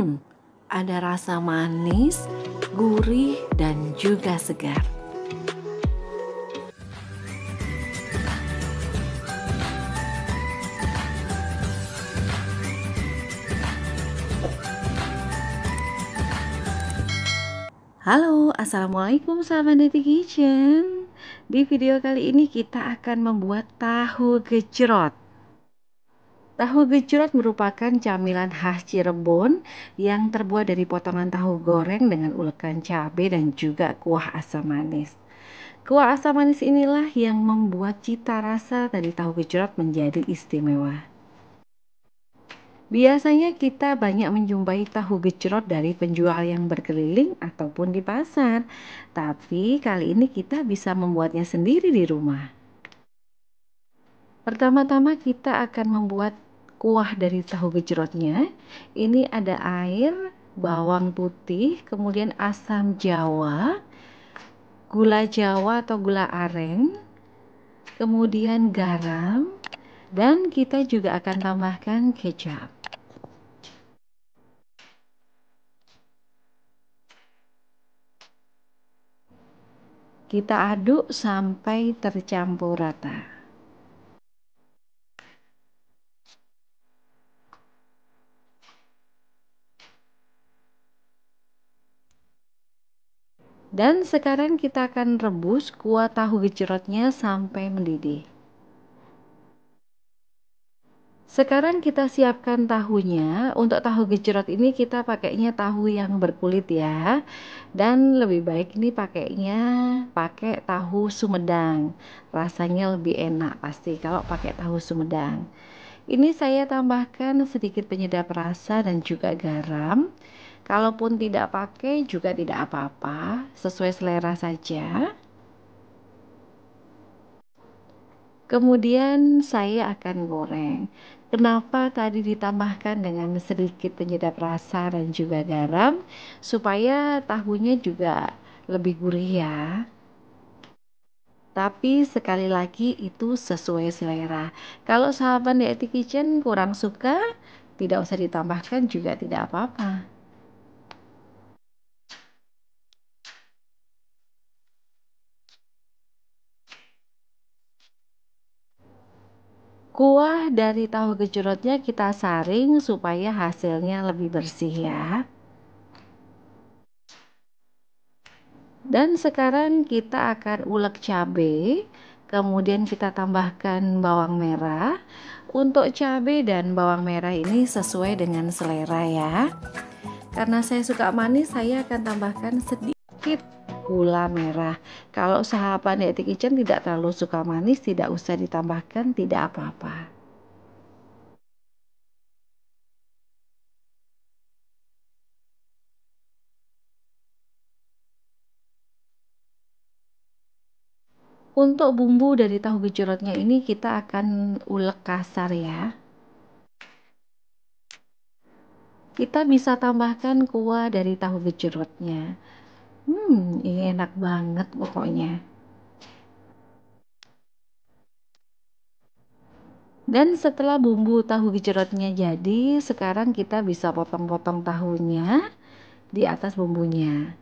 Hmm, ada rasa manis, gurih, dan juga segar. Halo, Assalamualaikum sahabat Detik Kitchen Di video kali ini kita akan membuat tahu gejrot Tahu gejrot merupakan camilan khas Cirebon yang terbuat dari potongan tahu goreng dengan ulekan cabai dan juga kuah asam manis. Kuah asam manis inilah yang membuat cita rasa dari tahu gejrot menjadi istimewa. Biasanya kita banyak menjumpai tahu gejrot dari penjual yang berkeliling ataupun di pasar. Tapi kali ini kita bisa membuatnya sendiri di rumah. Pertama-tama kita akan membuat kuah dari tahu gejrotnya. Ini ada air, bawang putih, kemudian asam jawa, gula jawa atau gula aren, kemudian garam, dan kita juga akan tambahkan kecap. Kita aduk sampai tercampur rata. Dan sekarang kita akan rebus kuah tahu gejrotnya sampai mendidih. Sekarang kita siapkan tahunya. Untuk tahu gejrot ini kita pakainya tahu yang berkulit ya. Dan lebih baik ini pakainya pakai tahu sumedang. Rasanya lebih enak pasti kalau pakai tahu sumedang. Ini saya tambahkan sedikit penyedap rasa dan juga garam. Kalaupun tidak pakai juga tidak apa-apa, sesuai selera saja. Kemudian saya akan goreng. Kenapa tadi ditambahkan dengan sedikit penyedap rasa dan juga garam supaya tahunya juga lebih gurih ya. Tapi sekali lagi itu sesuai selera. Kalau sahabat di Etik Kitchen kurang suka, tidak usah ditambahkan juga tidak apa-apa. Kuah dari tahu gejrotnya kita saring supaya hasilnya lebih bersih ya. Dan sekarang kita akan ulek cabe, kemudian kita tambahkan bawang merah. Untuk cabe dan bawang merah ini sesuai dengan selera ya. Karena saya suka manis, saya akan tambahkan sedikit gula merah. Kalau sahabat Yati Kitchen tidak terlalu suka manis, tidak usah ditambahkan, tidak apa-apa. Untuk bumbu dari tahu gejrotnya ini kita akan ulek kasar ya. Kita bisa tambahkan kuah dari tahu gejrotnya Hmm, ini enak banget pokoknya. Dan setelah bumbu tahu gejrotnya jadi, sekarang kita bisa potong-potong tahunya di atas bumbunya.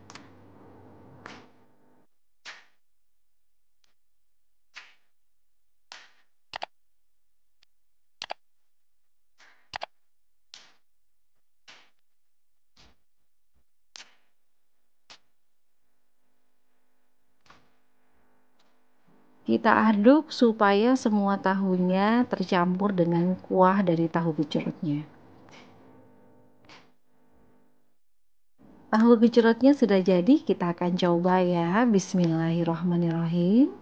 Kita aduk supaya semua tahunya tercampur dengan kuah dari tahu gejrotnya. Tahu gejrotnya sudah jadi, kita akan coba ya. Bismillahirrahmanirrahim.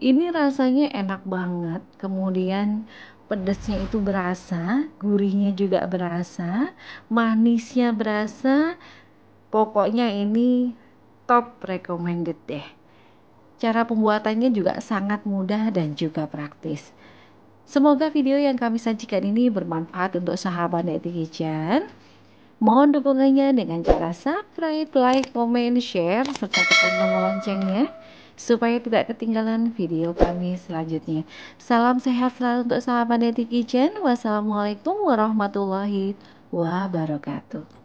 ini rasanya enak banget kemudian pedasnya itu berasa gurihnya juga berasa manisnya berasa pokoknya ini top recommended deh cara pembuatannya juga sangat mudah dan juga praktis semoga video yang kami sajikan ini bermanfaat untuk sahabat netizen. Mohon dukungannya dengan cara subscribe, like, komen, share, serta tekan tombol loncengnya supaya tidak ketinggalan video kami selanjutnya. Salam sehat selalu untuk sahabat Neti Kitchen. Wassalamualaikum warahmatullahi wabarakatuh.